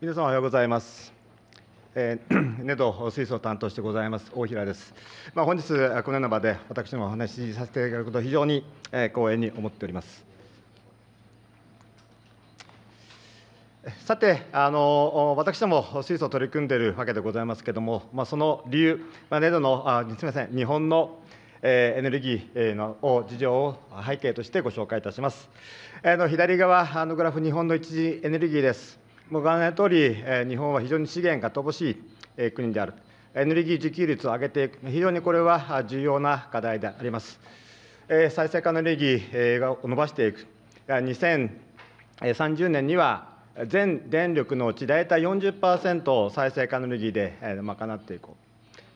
皆さんおはようございます。えー、ネド水素を担当してございます大平です。まあ、本日このような場で私もお話しさせていただくこと非常に、え光栄に思っております。さてあの私ども水素を取り組んでいるわけでございますけれども、まあ、その理由、まあ、ネドのあすみません日本のエネルギーの事情を背景としてご紹介いたします。えの左側のグラフ、日本の一次エネルギーです。ご案内のとおり、日本は非常に資源が乏しい国である。エネルギー自給率を上げていく、非常にこれは重要な課題であります。再生可能エネルギーを伸ばしていく、2030年には全電力のうち大体40%を再生可能エネルギーで賄っていこ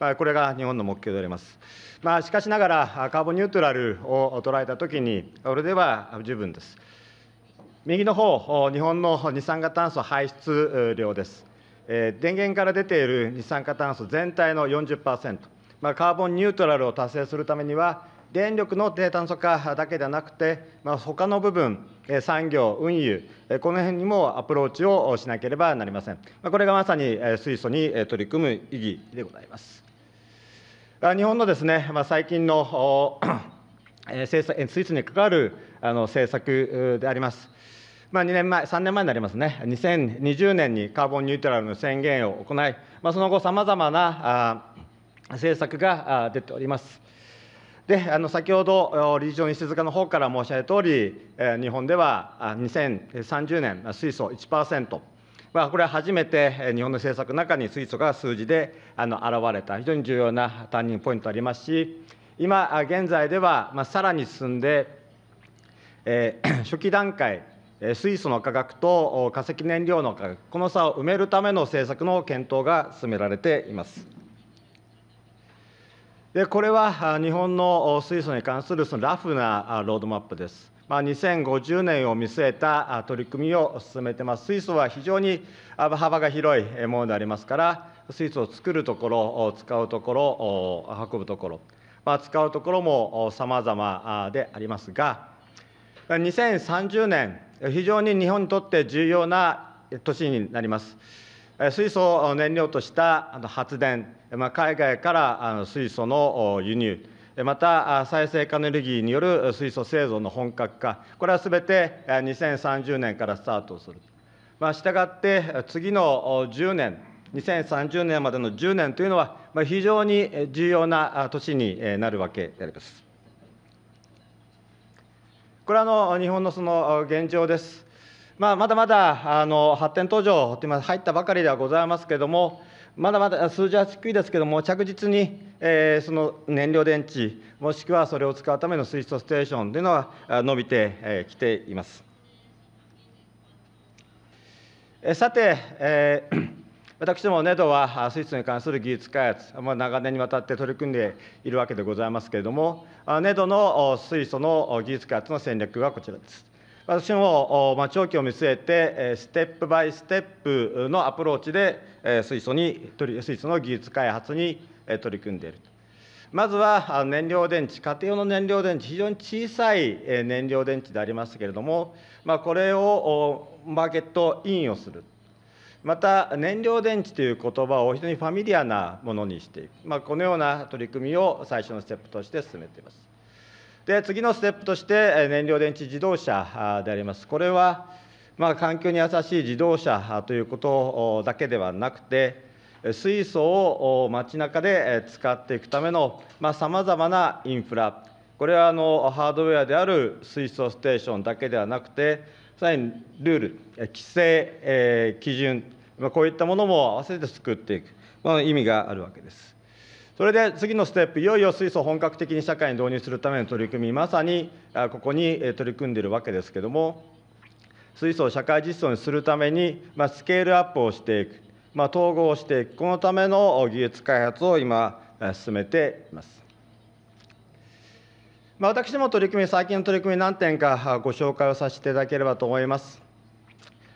う、これが日本の目標であります。まあ、しかしながら、カーボンニュートラルを捉えたときに、これでは十分です。右の方、日本の二酸化炭素排出量です。電源から出ている二酸化炭素全体の40%、まあ、カーボンニュートラルを達成するためには、電力の低炭素化だけではなくて、まあ、他の部分、産業、運輸、この辺にもアプローチをしなければなりません。これがまさに水素に取り組む意義でございます。日本のですね、まあ、最近の 水素に関わるあの政策であります。まあ、2年前、3年前になりますね、2020年にカーボンニュートラルの宣言を行い、まあ、その後、さまざまなあ政策が出ております。であの先ほど、理事長、石塚の方から申し上げたとおり、日本では2030年、水素1%、まあ、これは初めて日本の政策の中に水素が数字であの現れた、非常に重要なターニングポイントありますし、今現在では、まあ、さらに進んで、えー、初期段階、水素の価格と化石燃料の価格、この差を埋めるための政策の検討が進められています。でこれは日本の水素に関するそのラフなロードマップです。まあ、2050年を見据えた取り組みを進めてます。水素は非常に幅が広いものでありますから、水素を作るところ、使うところ、運ぶところ、まあ、使うところも様々でありますが、2030年、非常に日本にとって重要な年になります。水素を燃料とした発電、海外から水素の輸入、また再生可能エネルギーによる水素製造の本格化、これはすべて2030年からスタートする。まあ、したがって、次の10年、2030年までの10年というのは、非常に重要な年になるわけであります。これはの日本のその現状です。まあ、まだまだあの発展途上今入ったばかりではございますけれども、まだまだ数字は低いですけれども、着実に、えー、その燃料電池、もしくはそれを使うための水素ステーションというのは伸びてきています。さて、えー私どもネドは水素に関する技術開発、まあ、長年にわたって取り組んでいるわけでございますけれども、ネドの水素の技術開発の戦略はこちらです。私も、まあ、長期を見据えて、ステップバイステップのアプローチで水素に、水素の技術開発に取り組んでいると。まずは燃料電池、家庭用の燃料電池、非常に小さい燃料電池でありますけれども、まあ、これをマーケットインをする。また燃料電池という言葉を非常にファミリアなものにしていく、まあ、このような取り組みを最初のステップとして進めていますで次のステップとして燃料電池自動車でありますこれはまあ環境に優しい自動車ということだけではなくて水素を街中で使っていくためのさまざ、まなインフラこれはあのハードウェアである水素ステーションだけではなくてさらにルール、規制、えー、基準、まあ、こういったものも合わせて作っていく、まあ、意味があるわけです。それで次のステップ、いよいよ水素を本格的に社会に導入するための取り組み、まさにここに取り組んでいるわけですけれども、水素を社会実装にするために、まあ、スケールアップをしていく、まあ、統合していく、このための技術開発を今、進めています。まあ、私ども取り組み、最近の取り組み、何点かご紹介をさせていただければと思います。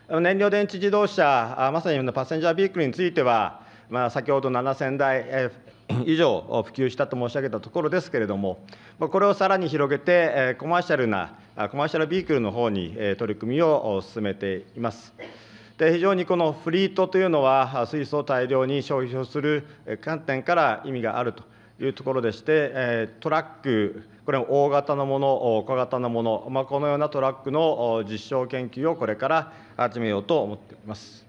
燃料電池自動車、まさにパッセンジャービークルについては、まあ、先ほど7000台以上普及したと申し上げたところですけれども、これをさらに広げて、コマーシャルな、コマーシャルビークルの方に取り組みを進めています。で非常にこのフリートというのは、水素を大量に消費をする観点から意味があるというところでして、トラック、これも大型のもの、小型のもの、まあ、このようなトラックの実証研究をこれから始めようと思っておます。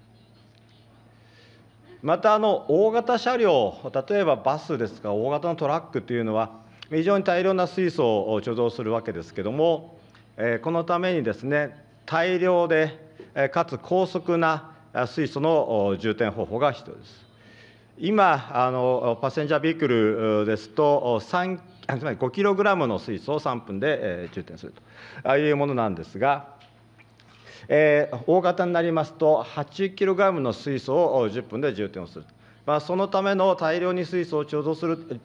またあの大型車両、例えばバスですが、大型のトラックというのは、非常に大量な水素を貯蔵するわけですけれども、このためにですね、大量でかつ高速な水素の充填方法が必要です。今あの、パッセンジャービークルですと、つまり5キログラムの水素を3分で、えー、充填するとああいうものなんですが、えー、大型になりますと、8キログラムの水素を10分で充填をする。まあ、そのための大量に水素を貯蔵する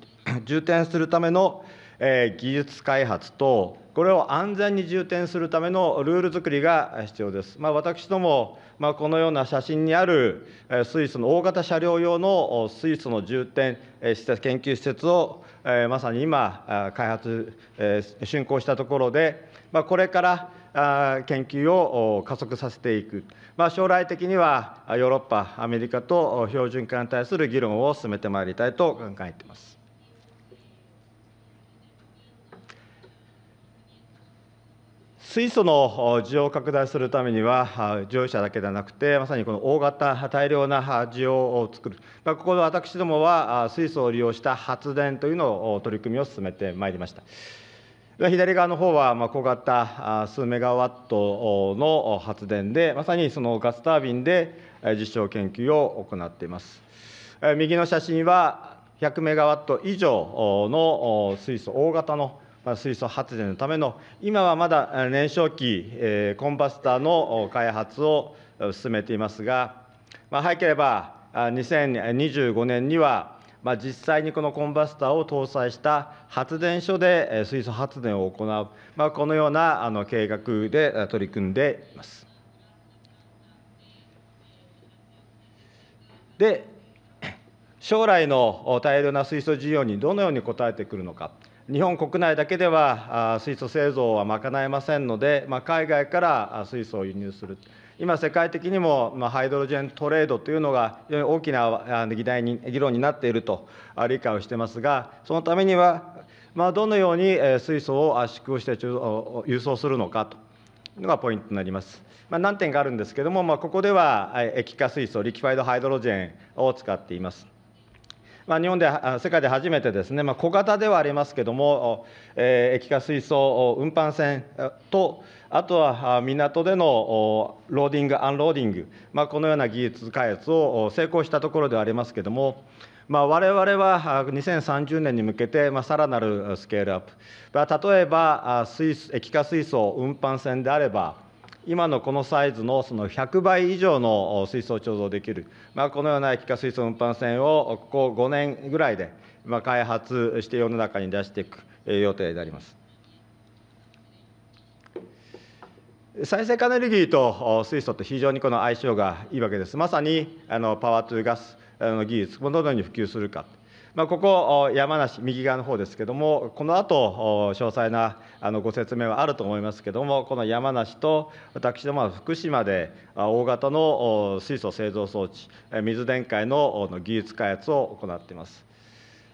充填するためのえ技術開発と、これを安全に充填するためのルール作りが必要です。まあ、私ども、まあ、このような写真にあるスイスの大型車両用のスイスの充填施設、研究施設を、えまさに今、開発、え竣工したところで、まあ、これから研究を加速させていく、まあ、将来的にはヨーロッパ、アメリカと標準化に対する議論を進めてまいりたいと考えています。水素の需要を拡大するためには、乗用車だけではなくて、まさにこの大型、大量な需要を作る、ここで私どもは水素を利用した発電というのを取り組みを進めてまいりました。左側の方は小型数メガワットの発電で、まさにそのガスタービンで実証研究を行っています。右の写真は100メガワット以上の水素、大型の水素発電のための、今はまだ燃焼機、えコンバスターの開発を進めていますが、まあ、早ければ2025年には、まあ、実際にこのコンバスターを搭載した発電所で水素発電を行う、まあ、このようなあの計画で取り組んでいます。で将来の大量な水素需要にどのように応えてくるのか日本国内だけでは水素製造は賄えませんので、まあ、海外から水素を輸入する、今、世界的にも、まあ、ハイドロジェントレードというのが、非常に大きな議題に議論になっていると理解をしてますが、そのためには、まあ、どのように水素を圧縮して輸送するのかというのがポイントになります。まあ、何点かあるんですけれども、まあ、ここでは液化水素、リキファイドハイドロジェンを使っています。まあ、日本で、世界で初めてですね、まあ、小型ではありますけども、えー、液化水素運搬船と、あとは港でのローディング、アンローディング、まあ、このような技術開発を成功したところではありますけども、まあ、われは2030年に向けて、まあ、さらなるスケールアップ、まあ、例えば水液化水素運搬船であれば、今のこのサイズのその100倍以上の水素を貯蔵できる、まあ、このような液化水素運搬船をここ5年ぐらいで、まあ、開発して世の中に出していく予定であります。再生可能エネルギーと水素と非常にこの相性がいいわけです。まさにあのパワートゥーガスの技術、こどのように普及するか。まあ、ここ、山梨、右側の方ですけども、この後詳細なあのご説明はあると思いますけども、この山梨と私どもは福島で大型の水素製造装置、水電解の技術開発を行っています。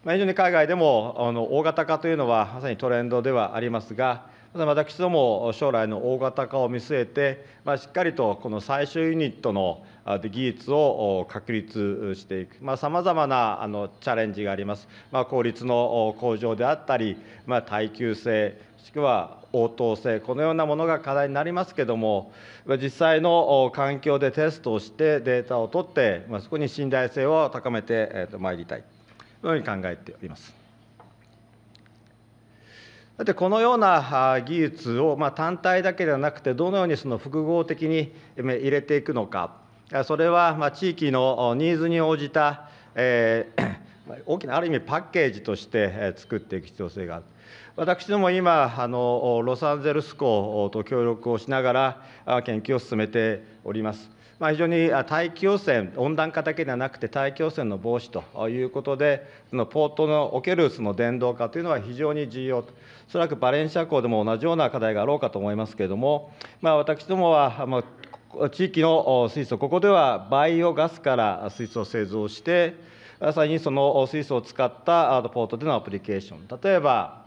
まあ、非常に海外でもあの大型化というのはまさにトレンドではありますが、ただ私ども、将来の大型化を見据えて、ましっかりとこの最終ユニットの技術を確立していく、さまざ、まなあのチャレンジがあります、まあ、効率の向上であったり、まあ、耐久性、もしくは応答性、このようなものが課題になりますけれども、実際の環境でテストをして、データを取って、まあ、そこに信頼性を高めてまいりたい、このように考えております。ってこのような技術をま単体だけではなくてどのようにその複合的に入れていくのかそれはま地域のニーズに応じた、え 大きなある意味パッケージとして作っていく必要性がある私ども今あのロサンゼルス校と協力をしながら研究を進めておりますまあ、非常に大気汚染、温暖化だけではなくて、大気汚染の防止ということで、そのポートのおけるその電動化というのは非常に重要と、おそらくバレンシア港でも同じような課題があろうかと思いますけれども、まあ、私どもは、まあ、地域の水素、ここではバイオガスから水素を製造して、さらにその水素を使ったポートでのアプリケーション、例えば、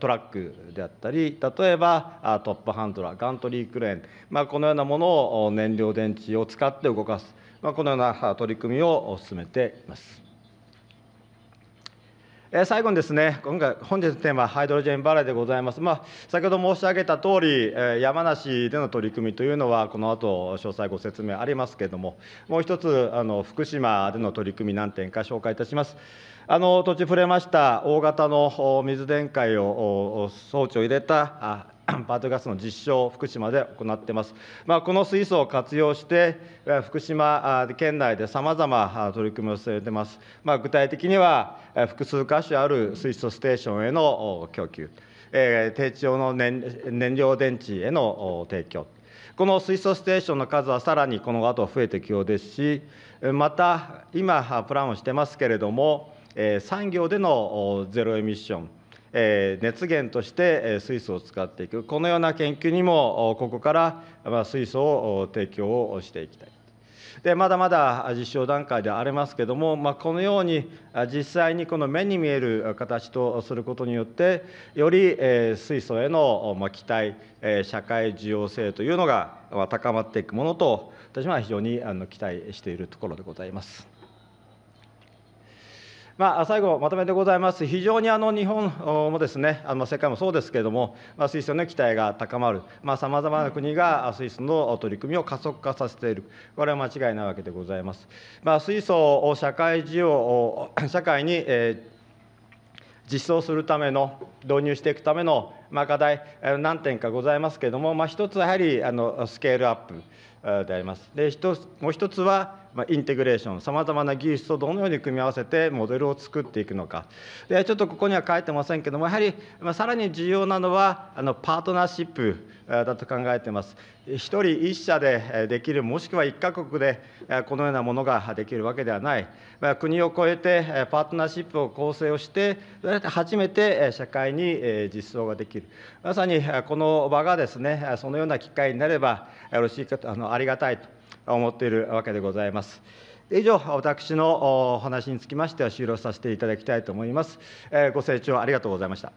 トラックであったり、例えばトップハンドラー、ガントリークレーン、まあ、このようなものを燃料電池を使って動かす、まあ、このような取り組みを進めています。え最後にですね、今回、本日のテーマはハイドロジェンバレーでございます。まあ、先ほど申し上げた通り、え山梨での取り組みというのは、この後詳細ご説明ありますけれども、もう一つ、あの福島での取り組み、何点か紹介いたします。あの土地触れました大型の水電解を装置を入れた バートガスの実証を福島で行っています。まあ、この水素を活用して、福島県内でさまざま取り組みをされています。まあ、具体的には、複数箇所ある水素ステーションへの供給、えー、低地用の燃燃料電池への提供、この水素ステーションの数はさらにこの後増えていくようですし、また今、プランをしてますけれども、産業でのゼロエミッション、熱源として水素を使っていくこのような研究にもここから水素を提供をしていきたい。でまだまだ実証段階でありますけども、まあ、このように実際にこの目に見える形とすることによってより水素への期待社会需要性というのが高まっていくものと私は非常に期待しているところでございます。まあ、最後、まとめてございます、非常にあの日本もですね、あの世界もそうですけれども、まあ、水素の期待が高まる、さまざ、まな国が水素の取り組みを加速化させている、これは間違いないわけでございます。まあ、水素を社会需要社会に、えー実装するための導入していくための、まあ、課題何点かございますけれども、まあ、一つはやはりあのスケールアップでありますで一つもう一つはまあ、インテグレーションさまざまな技術とどのように組み合わせてモデルを作っていくのかでちょっとここには書いてませんけどもやはり、まあ、さらに重要なのはあのパートナーシップだと考えてます。1人1社でできるもしくは1か国でこのようなものができるわけではない国を超えてパートナーシップを構成をして初めて社会に実装ができるまさにこの場がですねそのような機会になればよろしいかあのありがたいと思っているわけでございます。以上、私のお話につきましては終了させていただきたいと思います。ご清聴ありがとうございました。